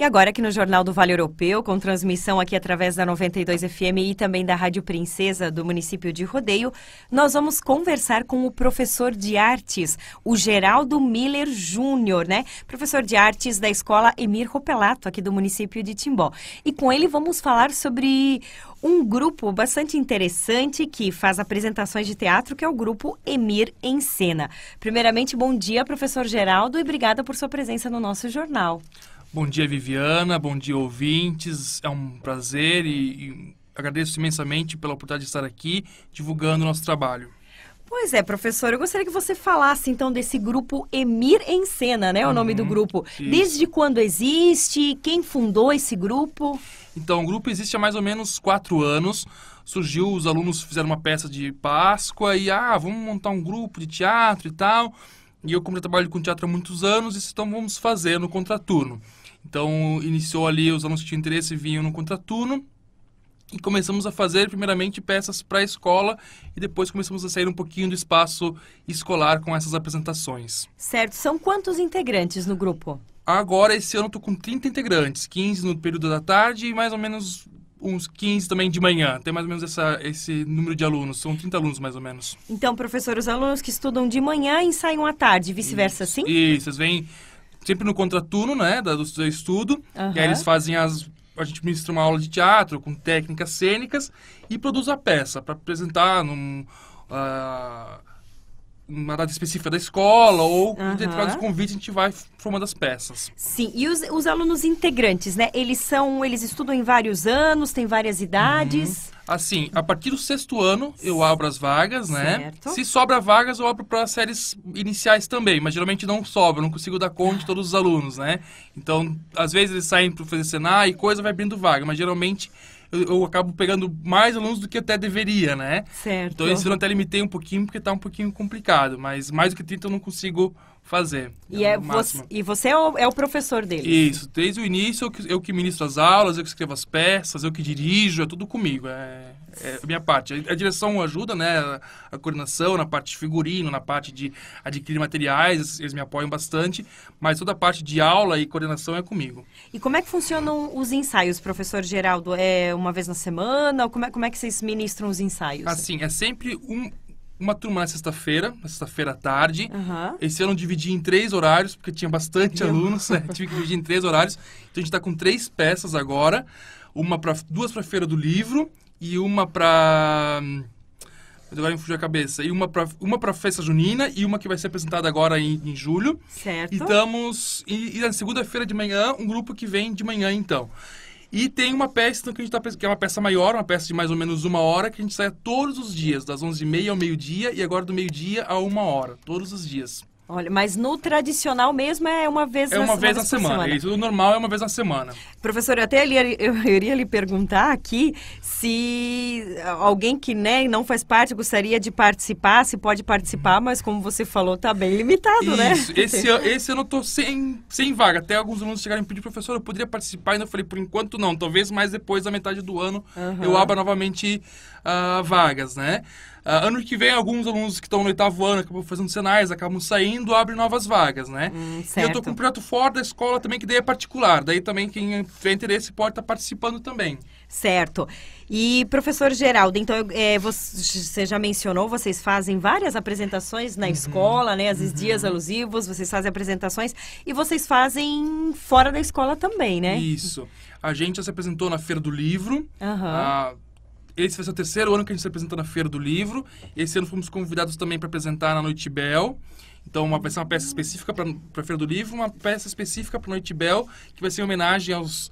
E agora aqui no Jornal do Vale Europeu, com transmissão aqui através da 92 FM e também da Rádio Princesa do município de Rodeio, nós vamos conversar com o professor de artes, o Geraldo Miller Júnior, né? Professor de artes da Escola Emir Ropelato, aqui do município de Timbó. E com ele vamos falar sobre um grupo bastante interessante que faz apresentações de teatro, que é o grupo Emir em Cena. Primeiramente, bom dia, professor Geraldo, e obrigada por sua presença no nosso jornal. Bom dia, Viviana. Bom dia, ouvintes. É um prazer e, e agradeço imensamente pela oportunidade de estar aqui divulgando o nosso trabalho. Pois é, professor, eu gostaria que você falasse então desse grupo Emir em Cena, né? O uhum, nome do uhum, grupo. Isso. Desde quando existe? Quem fundou esse grupo? Então, o grupo existe há mais ou menos quatro anos. Surgiu, os alunos fizeram uma peça de Páscoa e, ah, vamos montar um grupo de teatro e tal. E eu, como já trabalho com teatro há muitos anos, então vamos fazer no contraturno. Então, iniciou ali os alunos que tinham interesse vinham no contraturno e começamos a fazer primeiramente peças para a escola e depois começamos a sair um pouquinho do espaço escolar com essas apresentações. Certo, são quantos integrantes no grupo? Agora esse ano estou com 30 integrantes, 15 no período da tarde e mais ou menos uns 15 também de manhã. Tem mais ou menos essa, esse número de alunos. São 30 alunos, mais ou menos. Então, professor, os alunos que estudam de manhã ensaiam à tarde, vice-versa, sim? Isso, vocês vêm sempre no contraturno, né, da, do seu estudo. Uhum. E aí eles fazem as... A gente ministra uma aula de teatro com técnicas cênicas e produz a peça para apresentar num... Uh, uma data específica da escola ou uhum. determinados convites a gente vai formando as peças. Sim, e os, os, alunos integrantes, né? Eles são, eles estudam em vários anos, têm várias idades. Uhum. Assim, a partir do sexto ano eu abro as vagas, né? Certo. Se sobra vagas, eu abro para as séries iniciais também, mas geralmente não sobra, eu não consigo dar conta de todos os alunos, né? Então, às vezes eles saem para fazer cenário e coisa vai abrindo vaga, mas geralmente eu, eu, acabo pegando mais alunos do que até deveria, né? Certo. Então esse ano até limitei um pouquinho porque tá um pouquinho complicado, mas mais do que 30 eu não consigo fazer. E, é, é você, e você é o, é o, professor dele Isso, desde o início eu que, eu que, ministro as aulas, eu que escrevo as peças, eu que dirijo, é tudo comigo, é, é a minha parte. A, a, direção ajuda, né, a, a, coordenação na parte de figurino, na parte de adquirir materiais, eles me apoiam bastante, mas toda a parte de aula e coordenação é comigo. E como é que funcionam os ensaios, professor Geraldo? É uma vez na semana? Como é, como é que vocês ministram os ensaios? Assim, é sempre um, uma turma na sexta-feira, na sexta-feira à tarde. Uhum. Esse ano eu dividi em três horários, porque tinha bastante alunos, né? tive que dividir em três horários. Então a gente está com três peças agora, uma pra, duas para a Feira do Livro e uma para... Hum, agora me fugiu a cabeça. E uma para uma para festa junina e uma que vai ser apresentada agora em, em julho. Certo. E estamos... E, e na segunda-feira de manhã, um grupo que vem de manhã, então. E tem uma peça então, que a gente tá, que é uma peça maior, uma peça de mais ou menos uma hora, que a gente sai todos os dias, das 11h30 ao meio-dia e agora do meio-dia a uma hora, todos os dias. Olha, mas no tradicional mesmo é uma vez é uma vez a tipo, semana. semana. Isso, o normal é uma vez a semana. Professor, eu até iria, eu iria lhe perguntar aqui se alguém que né, não faz parte gostaria de participar, se pode participar, mas como você falou, está bem limitado, né? Isso. né? Esse, esse ano eu estou sem, sem vaga. Até alguns alunos chegaram e pediram, professor, eu poderia participar? Ainda falei, por enquanto não. Talvez mais depois da metade do ano uhum. eu abra novamente uh, vagas, né? Ah, ano que vem, alguns alunos que estão no oitavo ano acabam fazendo sinais, acabam saindo, abrem novas vagas, né? Hum, e eu estou com um projeto fora da escola também, que daí é particular. Daí também quem tiver interesse pode estar tá participando também. Certo. E, professor Geraldo, então é, você já mencionou, vocês fazem várias apresentações na uhum, escola, né? Às uhum. dias alusivos, vocês fazem apresentações e vocês fazem fora da escola também, né? Isso. A gente já se apresentou na Feira do Livro. Uhum. A ah, esse vai ser o terceiro ano que a gente se apresenta na Feira do Livro. Esse ano fomos convidados também para apresentar na Noite Bel. Então uma, vai ser uma peça específica para a Feira do Livro, uma peça específica para a Noite Bel, que vai ser em homenagem aos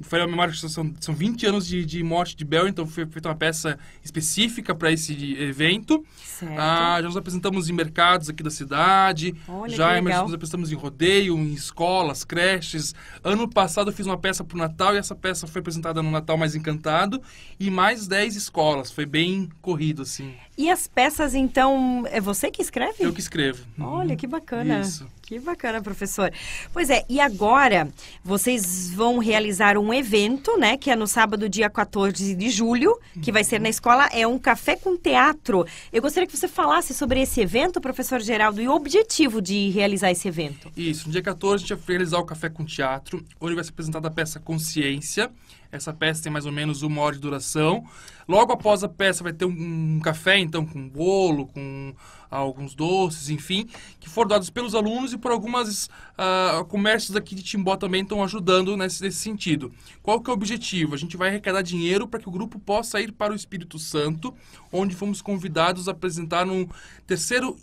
foi a memória, são, são 20 anos de, de morte de Bell, então foi feita uma peça específica para esse evento. Certo. Ah, já nos apresentamos em mercados aqui da cidade, Olha, já nos apresentamos em rodeio, em escolas, creches. Ano passado eu fiz uma peça para o Natal e essa peça foi apresentada no Natal Mais Encantado e mais 10 escolas. Foi bem corrido, assim. E as peças, então, é você que escreve? Eu que escrevo. Olha, que bacana. Isso. Que bacana, professor. Pois é, e agora vocês vão realizar um evento, né, que é no sábado, dia 14 de julho, que vai ser na uhum. escola, é um café com teatro. Eu gostaria que você falasse sobre esse evento, professor Geraldo, e o objetivo de realizar esse evento. Isso, no dia 14 a gente vai realizar o café com teatro, onde vai ser apresentada a peça Consciência, essa peça tem mais ou menos uma hora de duração. Logo após a peça vai ter um, café, então, com bolo, com alguns doces, enfim, que foram dados pelos alunos e por algumas uh, comércios aqui de Timbó também estão ajudando nesse, nesse, sentido. Qual que é o objetivo? A gente vai arrecadar dinheiro para que o grupo possa ir para o Espírito Santo, onde fomos convidados a apresentar um terceiro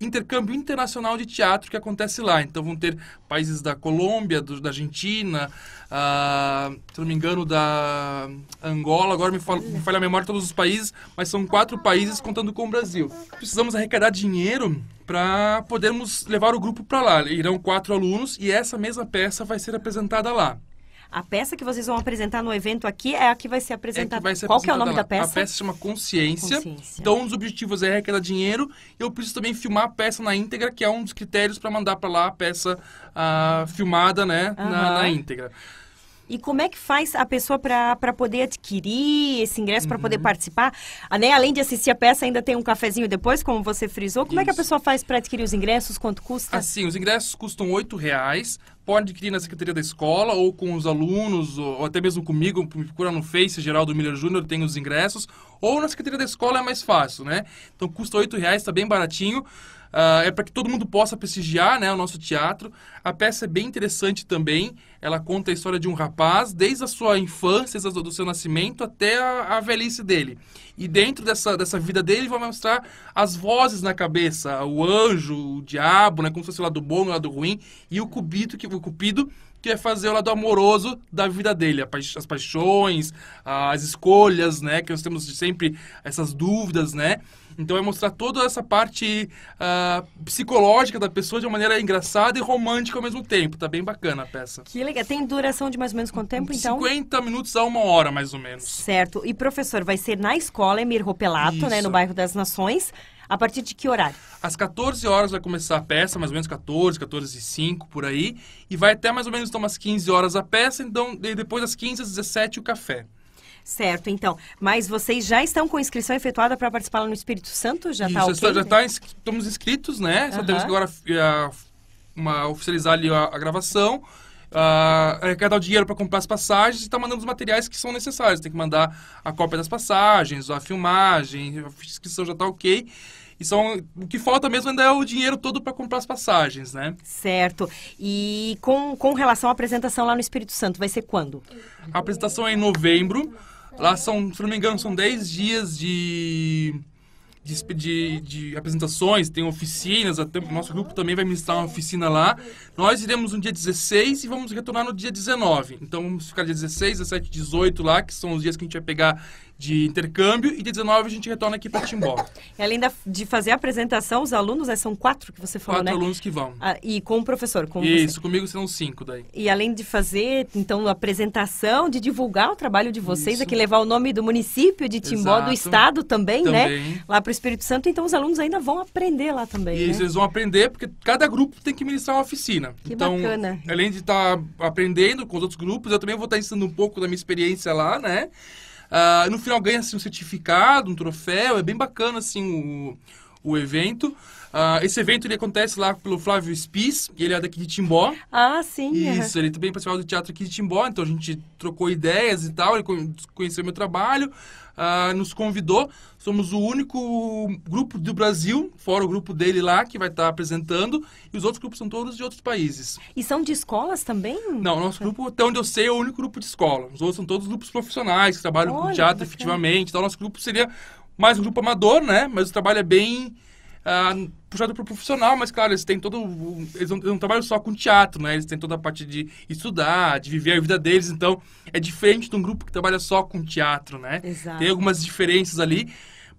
intercâmbio internacional de teatro que acontece lá. Então vão ter países da Colômbia, do, da Argentina, uh, se não me engano, da Angola. Agora me, me falha a memória todos os países, mas são quatro países contando com o Brasil. Precisamos arrecadar dinheiro para podermos levar o grupo para lá. Irão quatro alunos e essa mesma peça vai ser apresentada lá. A peça que vocês vão apresentar no evento aqui é a que vai ser é apresentada. É vai ser Qual apresentada é o nome lá? da peça? A peça se chama Consciência. Consciência. Então, um dos objetivos é arrecadar dinheiro. Eu preciso também filmar a peça na íntegra, que é um dos critérios para mandar para lá a peça ah, filmada né, uhum. na, na íntegra. E como é que faz a pessoa para poder adquirir esse ingresso, para uhum. poder participar? né? Além de assistir a peça, ainda tem um cafezinho depois, como você frisou. Como Isso. é que a pessoa faz para adquirir os ingressos? Quanto custa? Assim, os ingressos custam R$ reais. Pode adquirir na Secretaria da Escola ou com os alunos, ou, até mesmo comigo, me procura no Face, Geraldo Miller Júnior, tem os ingressos. Ou na Secretaria da Escola é mais fácil, né? Então custa R$ reais, está bem baratinho. Uh, é para que todo mundo possa prestigiar né, o nosso teatro. A peça é bem interessante também. Ela conta a história de um rapaz, desde a sua infância, desde o seu nascimento, até a, a, velhice dele. E dentro dessa, dessa vida dele, vai mostrar as vozes na cabeça: o anjo, o diabo, né, como se fosse o lado bom, o lado ruim, e o, cubito, que, o cupido, que é fazer o lado amoroso da vida dele, as paixões, as escolhas, né? Que nós temos sempre essas dúvidas, né? Então é mostrar toda essa parte uh, psicológica da pessoa de uma maneira engraçada e romântica ao mesmo tempo. Tá bem bacana a peça. Que legal. Tem duração de mais ou menos quanto tempo, então? 50 minutos a uma hora, mais ou menos. Certo. E, professor, vai ser na escola Emir Ropelato, né? No bairro das Nações. A partir de que horário? Às 14 horas vai começar a peça, mais ou menos 14, 14 e 5 por aí, e vai até mais ou menos então, umas 15 horas a peça, então depois das 15 às 17 o café. Certo, então. Mas vocês já estão com inscrição efetuada para participar lá no Espírito Santo? Já está ok? Já está, então? estamos inscritos, né? Uhum. Só temos que agora eh, a, uma, oficializar ali a, a gravação uh, arrecadar o dinheiro para comprar as passagens e está mandando os materiais que são necessários. Tem que mandar a cópia das passagens, a filmagem, a inscrição já está ok. E são, o que falta mesmo ainda é o dinheiro todo para comprar as passagens, né? Certo. E com, com relação à apresentação lá no Espírito Santo, vai ser quando? A apresentação é em novembro. Lá são, se não me engano, são 10 dias de de, de, apresentações, tem oficinas, até, nosso grupo também vai ministrar uma oficina lá. Nós iremos no dia 16 e vamos retornar no dia 19. Então vamos ficar dia 16, 17, 18 lá, que são os dias que a gente vai pegar de intercâmbio e de 19 a gente retorna aqui para Timbó. E além da, de fazer a apresentação, os alunos, né, são quatro que você falou, quatro né? Quatro alunos que vão. Ah, e com o professor, com Isso, você. comigo serão cinco daí. E além de fazer, então, a apresentação, de divulgar o trabalho de vocês, Isso. aqui é levar o nome do município de Timbó, Exato. do estado também, né? também. né? Lá para o Espírito Santo, então os alunos ainda vão aprender lá também, Isso, né? eles vão aprender porque cada grupo tem que ministrar uma oficina. Que então, bacana. além de estar tá aprendendo com os outros grupos, eu também vou estar tá ensinando um pouco da minha experiência lá, né? Ah, no final ganha assim, um certificado, um troféu, é bem bacana assim o, o evento. Uh, esse evento ele acontece lá pelo Flávio Spies, ele é daqui de Timbó. Ah, sim. Isso, é. ele também participava do teatro aqui de Timbó, então a gente trocou ideias e tal, ele conheceu meu trabalho, uh, nos convidou. Somos o único grupo do Brasil, fora o grupo dele lá, que vai estar apresentando, e os outros grupos são todos de outros países. E são de escolas também? Não, nosso grupo, até onde eu sei, é o único grupo de escola. Os outros são todos grupos profissionais que trabalham Olha, com teatro bacana. efetivamente, então nosso grupo seria mais um grupo amador, né? Mas o trabalho é bem uh, puxado para o profissional, mas claro, eles têm todo. Eles não, eles não, trabalham só com teatro, né? Eles têm toda a parte de estudar, de viver a vida deles. Então, é diferente de um grupo que trabalha só com teatro, né? Exato. Tem algumas diferenças ali.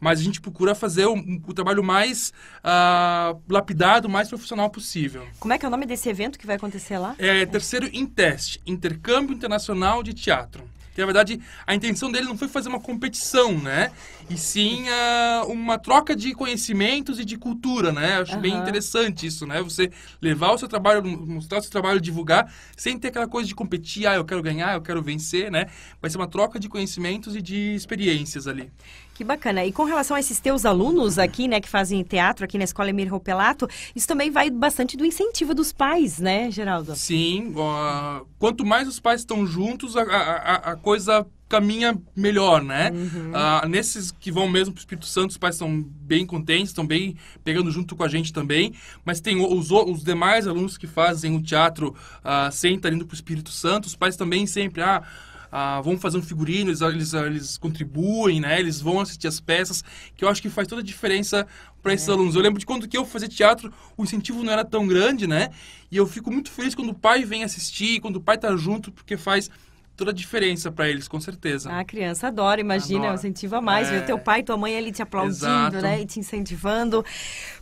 Mas a gente procura fazer o, o trabalho mais uh, lapidado, mais profissional possível. Como é que é o nome desse evento que vai acontecer lá? É terceiro em teste, Intercâmbio Internacional de Teatro que na verdade a intenção dele não foi fazer uma competição, né? E sim uh, uma troca de conhecimentos e de cultura, né? Eu acho bem interessante isso, né? Você levar o seu trabalho, mostrar o seu trabalho, divulgar, sem ter aquela coisa de competir, ah, eu quero ganhar, eu quero vencer, né? Vai ser uma troca de conhecimentos e de experiências ali. Que bacana. E com relação a esses teus alunos aqui, né, que fazem teatro aqui na Escola Emir Ropelato, isso também vai bastante do incentivo dos pais, né, Geraldo? Sim. Uh, quanto mais os pais estão juntos, a, a, a coisa caminha melhor, né? Uhum. Uh, nesses que vão mesmo para o Espírito Santo, os pais estão bem contentes, estão bem pegando junto com a gente também. Mas tem os, os demais alunos que fazem o teatro uh, ah, sem estar indo para o Espírito Santo, os pais também sempre... Ah, ah, vão fazer um figurino, eles, eles, eles contribuem, né? Eles vão assistir as peças, que eu acho que faz toda a diferença para esses é. alunos. Eu lembro de quando que eu fazia teatro, o incentivo não era tão grande, né? E eu fico muito feliz quando o pai vem assistir, quando o pai tá junto, porque faz toda a diferença para eles, com certeza. A ah, criança adora, imagina, adora. incentiva mais. É... Ver teu pai, tua mãe ali te aplaudindo, Exato. né? E te incentivando.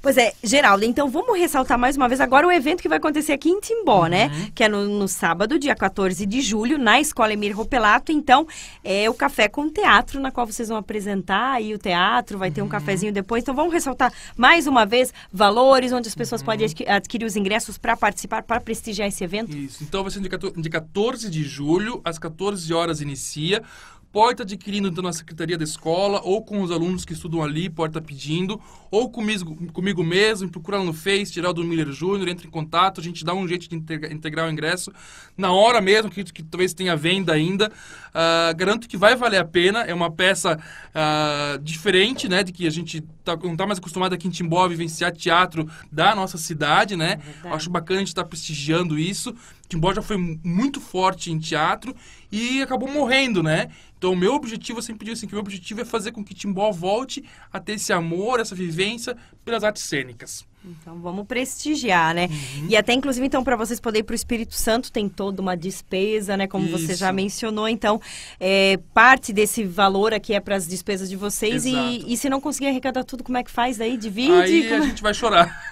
Pois é, Geraldo, então vamos ressaltar mais uma vez agora o evento que vai acontecer aqui em Timbó, uhum. né? Que é no, no, sábado, dia 14 de julho, na Escola Emir Ropelato. Então, é o Café com Teatro, na qual vocês vão apresentar aí o teatro, vai ter uhum. um cafezinho depois. Então, vamos ressaltar mais uma vez valores, onde as pessoas uhum. podem adquirir os ingressos para participar, para prestigiar esse evento. Isso, então vai ser de 14 de julho, às 14 horas inicia. Porta adquirindo então na secretaria da escola, ou com os alunos que estudam ali, porta pedindo, ou comigo, comigo mesmo, procura lá no Face, Geraldo Miller Júnior, entra em contato, a gente dá um jeito de integrar o ingresso na hora mesmo, acredito que talvez tenha venda ainda. Uh, garanto que vai valer a pena, é uma peça uh, diferente, né, de que a gente tá, não está mais acostumado aqui em Timbó a vivenciar teatro da nossa cidade, né? É Acho bacana a gente estar tá prestigiando isso. Timbó já foi muito forte em teatro e acabou morrendo, né? Então, o meu objetivo, eu sempre digo assim, que o meu objetivo é fazer com que Timbó volte a ter esse amor, essa vivência pelas artes cênicas. Então vamos prestigiar, né? Uhum. E até inclusive então para vocês poderem ir para o Espírito Santo tem toda uma despesa, né? Como Isso. você já mencionou, então é, parte desse valor aqui é para as despesas de vocês e, e, se não conseguir arrecadar tudo, como é que faz aí Divide? Aí como... a é? gente vai chorar.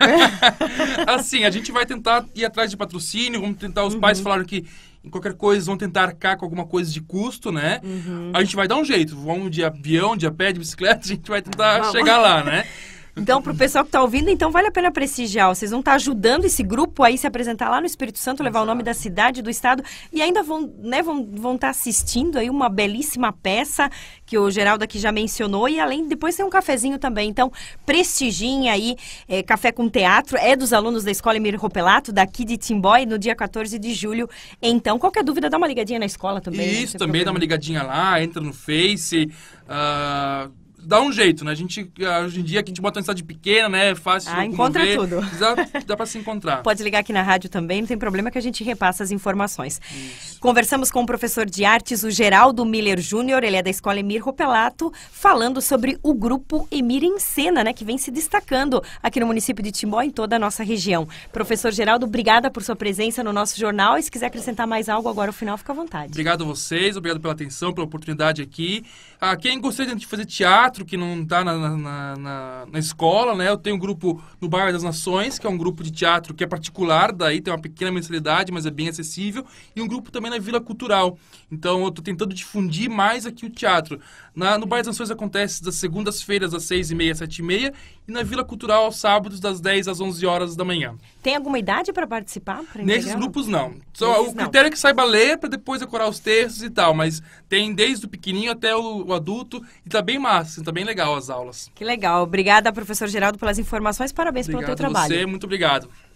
assim, a gente vai tentar ir atrás de patrocínio, vamos tentar os uhum. pais falaram que em qualquer coisa vão tentar arcar com alguma coisa de custo, né? Uhum. A gente vai dar um jeito, vamos de avião, de a pé, de bicicleta, a gente vai tentar vamos. chegar lá, né? Então, para o pessoal que está ouvindo, então vale a pena prestigiar. Vocês vão estar tá ajudando esse grupo aí se apresentar lá no Espírito Santo, levar Exato. o nome da cidade, do estado e ainda vão né, vão estar vão tá assistindo aí uma belíssima peça que o Geraldo aqui já mencionou e além depois tem um cafezinho também. Então, prestigiem aí é, Café com Teatro, é dos alunos da Escola Emílio Ropelato, daqui de Timboy, no dia 14 de julho. Então, qualquer dúvida, dá uma ligadinha na escola também. Né? Isso, também dá uma ligadinha lá, entra no Face, uh dá um jeito, né? A gente, ah, hoje em dia, que a gente bota uma cidade pequena, né? É fácil. Ah, encontra tudo. Dá, dá para se encontrar. Pode ligar aqui na rádio também, não tem problema que a gente repassa as informações. Isso. Conversamos com o professor de artes, o Geraldo Miller Júnior, ele é da Escola Emir Ropelato, falando sobre o grupo Emir em Cena, né? Que vem se destacando aqui no município de Timbó, em toda a nossa região. Professor Geraldo, obrigada por sua presença no nosso jornal e se quiser acrescentar mais algo agora, no final, fica à vontade. Obrigado a vocês, obrigado pela atenção, pela oportunidade aqui. Ah, quem gostaria de fazer teatro, teatro que não está na, na, na, na, escola, né? Eu tenho um grupo no Bairro das Nações, que é um grupo de teatro que é particular, daí tem uma pequena mensalidade, mas é bem acessível, e um grupo também na Vila Cultural. Então eu estou tentando difundir mais aqui o teatro. no Bairro das Nações acontece das segundas-feiras às seis e meia, sete e meia, e na Vila Cultural aos sábados das 10 às 11 horas da manhã. Tem alguma idade para participar? Nesses grupos não. Só Nesses o critério não. é que saiba ler para depois decorar os textos e tal, mas tem desde o pequenininho até o, o adulto e tá bem massa, tá bem legal as aulas. Que legal. Obrigada, professor Geraldo, pelas informações. Parabéns obrigado pelo teu trabalho. Obrigado você, muito obrigado.